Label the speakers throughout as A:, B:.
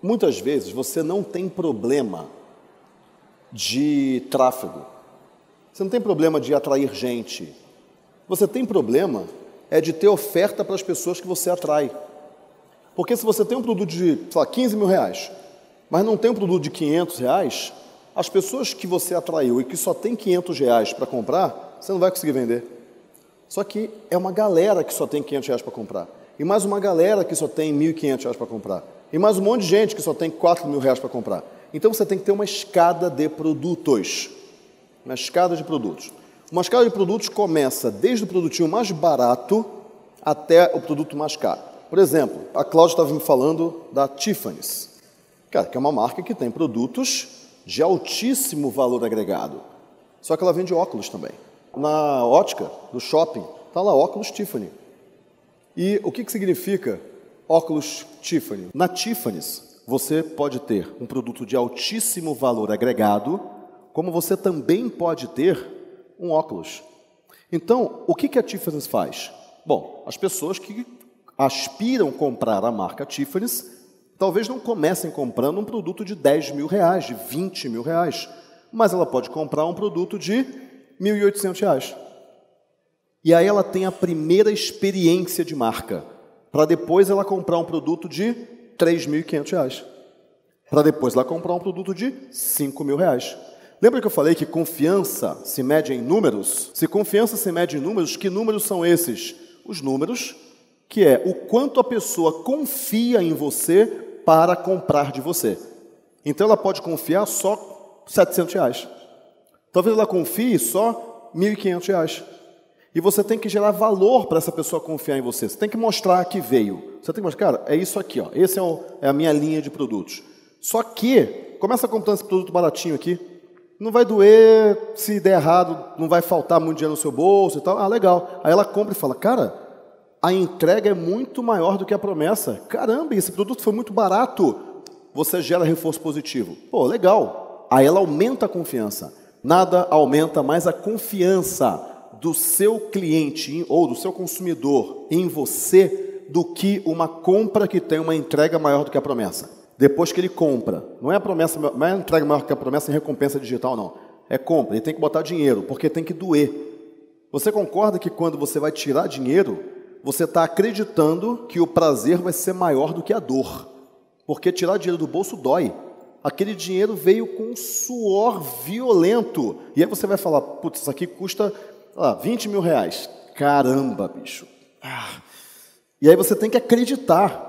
A: Muitas vezes você não tem problema de tráfego, você não tem problema de atrair gente, você tem problema é de ter oferta para as pessoas que você atrai. Porque se você tem um produto de, sei lá, 15 mil reais, mas não tem um produto de 500 reais, as pessoas que você atraiu e que só tem 500 reais para comprar, você não vai conseguir vender. Só que é uma galera que só tem 500 reais para comprar. E mais uma galera que só tem 1.500 reais para comprar. E mais um monte de gente que só tem 4 mil reais para comprar. Então você tem que ter uma escada de produtos. Uma escada de produtos. Uma escada de produtos começa desde o produtinho mais barato até o produto mais caro. Por exemplo, a Cláudia estava tá me falando da Tiffany's, cara, que é uma marca que tem produtos de altíssimo valor agregado. Só que ela vende óculos também. Na ótica do shopping, está lá óculos Tiffany. E o que, que significa Óculos Tiffany. Na Tiffany's, você pode ter um produto de altíssimo valor agregado, como você também pode ter um óculos. Então, o que a Tiffany's faz? Bom, as pessoas que aspiram comprar a marca Tiffany's talvez não comecem comprando um produto de 10 mil reais, de 20 mil reais, mas ela pode comprar um produto de 1.800 reais. E aí ela tem a primeira experiência de marca para depois ela comprar um produto de R$ 3.500. Para depois ela comprar um produto de R$ 5.000. Lembra que eu falei que confiança se mede em números? Se confiança se mede em números, que números são esses? Os números que é o quanto a pessoa confia em você para comprar de você. Então ela pode confiar só 700 reais. Talvez ela confie só 1.500 reais. E você tem que gerar valor para essa pessoa confiar em você. Você tem que mostrar que veio. Você tem que mostrar, cara, é isso aqui, ó. Esse é, é a minha linha de produtos. Só que, começa comprando esse produto baratinho aqui. Não vai doer, se der errado, não vai faltar muito dinheiro no seu bolso e tal. Ah, legal. Aí ela compra e fala, cara, a entrega é muito maior do que a promessa. Caramba, esse produto foi muito barato. Você gera reforço positivo. Pô, legal. Aí ela aumenta a confiança. Nada aumenta mais a confiança do seu cliente ou do seu consumidor em você do que uma compra que tem uma entrega maior do que a promessa. Depois que ele compra, não é a promessa, não é a entrega maior que a promessa em recompensa digital, não. É compra, ele tem que botar dinheiro, porque tem que doer. Você concorda que quando você vai tirar dinheiro, você está acreditando que o prazer vai ser maior do que a dor? Porque tirar dinheiro do bolso dói aquele dinheiro veio com um suor violento. E aí você vai falar, putz, isso aqui custa lá, 20 mil reais. Caramba, bicho. Ah. E aí você tem que acreditar.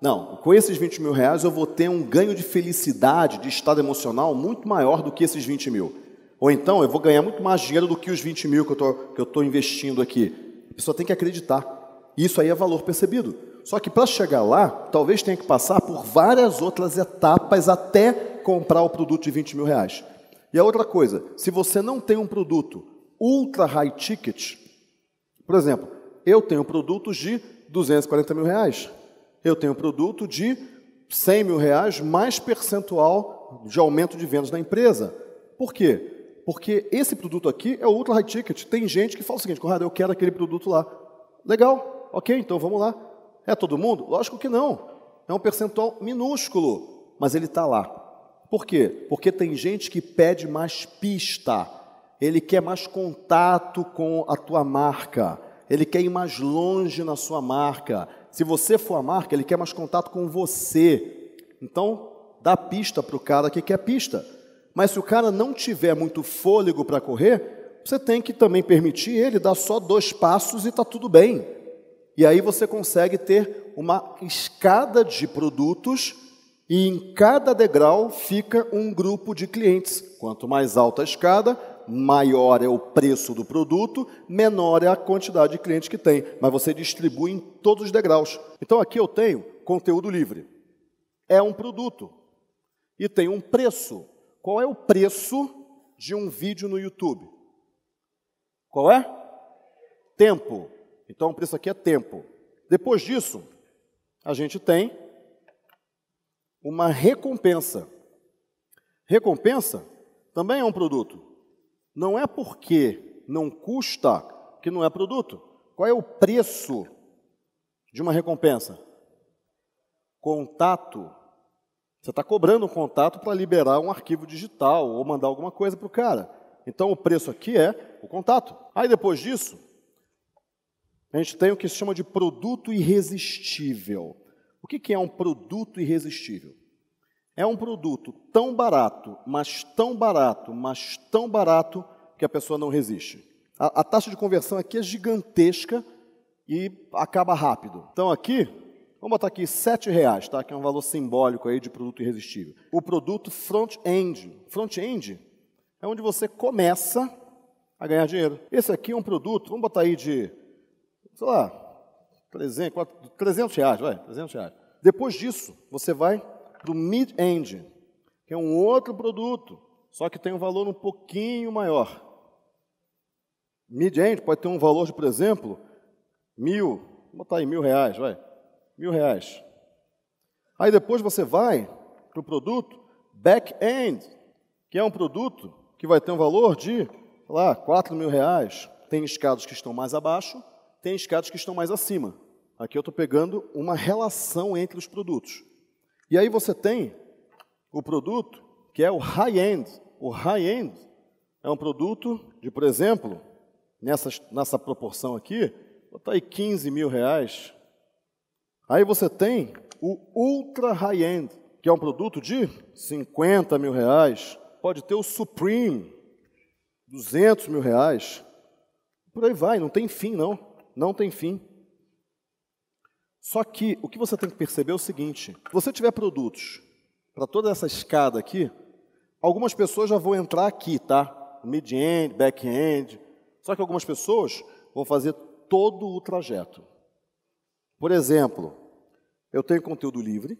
A: Não, com esses 20 mil reais eu vou ter um ganho de felicidade, de estado emocional muito maior do que esses 20 mil. Ou então eu vou ganhar muito mais dinheiro do que os 20 mil que eu estou investindo aqui. A pessoa tem que acreditar. Isso aí é valor percebido. Só que para chegar lá, talvez tenha que passar por várias outras etapas até comprar o produto de 20 mil reais. E a outra coisa, se você não tem um produto ultra high ticket. Por exemplo, eu tenho produtos de 240 mil reais. Eu tenho produto de 100 mil reais mais percentual de aumento de vendas da empresa. Por quê? Porque esse produto aqui é o ultra high ticket. Tem gente que fala o seguinte, Conrado, eu quero aquele produto lá. Legal, ok, então vamos lá. É todo mundo? Lógico que não. É um percentual minúsculo, mas ele está lá. Por quê? Porque tem gente que pede mais pista ele quer mais contato com a tua marca, ele quer ir mais longe na sua marca. Se você for a marca, ele quer mais contato com você. Então, dá pista para o cara que quer pista. Mas se o cara não tiver muito fôlego para correr, você tem que também permitir ele dar só dois passos e está tudo bem. E aí você consegue ter uma escada de produtos e em cada degrau fica um grupo de clientes. Quanto mais alta a escada, maior é o preço do produto, menor é a quantidade de clientes que tem, mas você distribui em todos os degraus. Então aqui eu tenho conteúdo livre. É um produto e tem um preço. Qual é o preço de um vídeo no YouTube? Qual é? Tempo. Então o preço aqui é tempo. Depois disso, a gente tem uma recompensa. Recompensa também é um produto. Não é porque não custa que não é produto. Qual é o preço de uma recompensa? Contato. Você está cobrando um contato para liberar um arquivo digital ou mandar alguma coisa para o cara. Então o preço aqui é o contato. Aí depois disso, a gente tem o que se chama de produto irresistível. O que é um produto irresistível? É um produto tão barato, mas tão barato, mas tão barato, que a pessoa não resiste. A, a taxa de conversão aqui é gigantesca e acaba rápido. Então aqui, vamos botar aqui sete reais, tá? que é um valor simbólico aí de produto irresistível. O produto front-end. Front-end é onde você começa a ganhar dinheiro. Esse aqui é um produto, vamos botar aí de, sei lá, 300, 400, 300 reais, vai, 300 reais. Depois disso, você vai do mid-end, que é um outro produto, só que tem um valor um pouquinho maior. Mid-end pode ter um valor de, por exemplo, mil, vou botar aí mil reais, vai, mil reais. Aí depois você vai para o produto back-end, que é um produto que vai ter um valor de, lá, quatro mil reais. Tem escadas que estão mais abaixo, tem escadas que estão mais acima. Aqui eu estou pegando uma relação entre os produtos. E aí você tem o produto que é o high-end. O high-end é um produto de, por exemplo, nessa, nessa proporção aqui, botar aí 15 mil reais. Aí você tem o ultra high-end, que é um produto de 50 mil reais. Pode ter o Supreme, 200 mil reais. Por aí vai, não tem fim, não. Não tem fim. Só que o que você tem que perceber é o seguinte: se você tiver produtos para toda essa escada aqui, algumas pessoas já vão entrar aqui, tá? Mid-end, back-end. Só que algumas pessoas vão fazer todo o trajeto. Por exemplo, eu tenho conteúdo livre,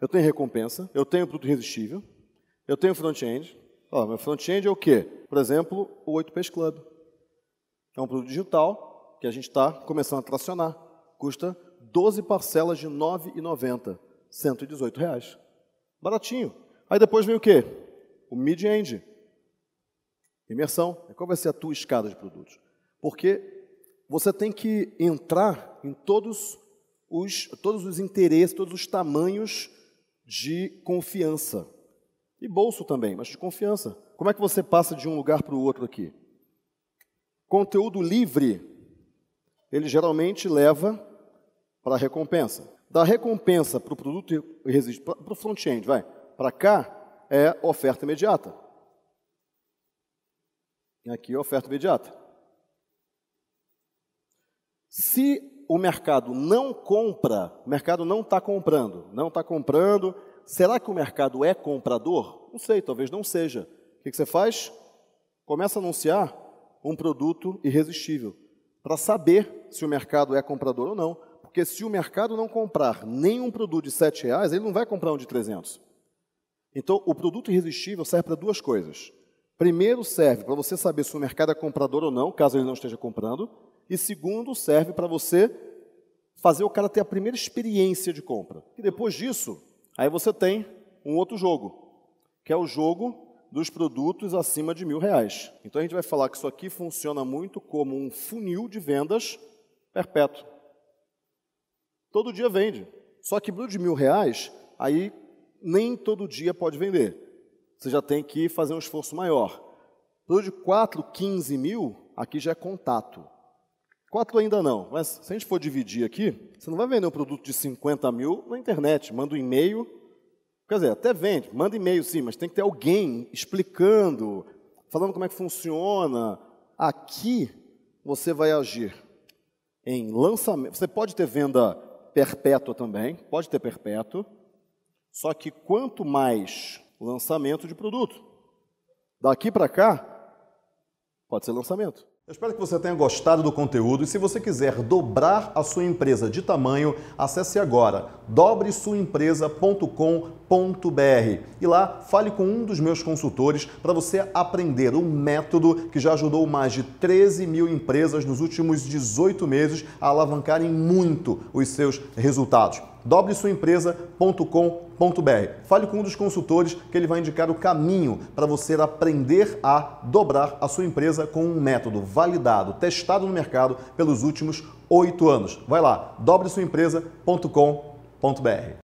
A: eu tenho recompensa, eu tenho produto irresistível, eu tenho front-end. Oh, meu front-end é o quê? Por exemplo, o 8 Page Club. É um produto digital que a gente está começando a tracionar custa 12 parcelas de R$ 9,90, R$ 118. Reais. Baratinho. Aí depois vem o quê? O mid-end. Imersão. Qual vai ser a tua escada de produtos? Porque você tem que entrar em todos os, todos os interesses, todos os tamanhos de confiança. E bolso também, mas de confiança. Como é que você passa de um lugar para o outro aqui? Conteúdo livre ele geralmente leva para a recompensa. Da recompensa para o produto irresistível para o front-end, vai, para cá é oferta imediata. Aqui é oferta imediata. Se o mercado não compra, o mercado não está comprando, não está comprando, será que o mercado é comprador? Não sei, talvez não seja. O que, que você faz? Começa a anunciar um produto irresistível para saber se o mercado é comprador ou não, porque se o mercado não comprar nenhum produto de R$ reais, ele não vai comprar um de 300. Então, o produto irresistível serve para duas coisas. Primeiro, serve para você saber se o mercado é comprador ou não, caso ele não esteja comprando. E segundo, serve para você fazer o cara ter a primeira experiência de compra. E depois disso, aí você tem um outro jogo, que é o jogo dos produtos acima de mil reais. Então a gente vai falar que isso aqui funciona muito como um funil de vendas perpétuo. Todo dia vende. Só que de mil reais, aí nem todo dia pode vender. Você já tem que fazer um esforço maior. Produto de 4, 15 mil, aqui já é contato. 4 ainda não, mas se a gente for dividir aqui, você não vai vender um produto de 50 mil na internet. Manda um e-mail, Quer dizer, até vende, manda e-mail sim, mas tem que ter alguém explicando, falando como é que funciona. Aqui você vai agir em lançamento. Você pode ter venda perpétua também, pode ter perpétuo, só que quanto mais lançamento de produto. Daqui para cá, pode ser lançamento. Eu espero que você tenha gostado do conteúdo e se você quiser dobrar a sua empresa de tamanho, acesse agora dobresuaempresa.com.br e lá fale com um dos meus consultores para você aprender um método que já ajudou mais de 13 mil empresas nos últimos 18 meses a alavancarem muito os seus resultados. dobresuaempresa.com.br. Fale com um dos consultores que ele vai indicar o caminho para você aprender a dobrar a sua empresa com um método validado, testado no mercado pelos últimos oito anos. Vai lá, dobresuaempresa.com.br www.ponto.br.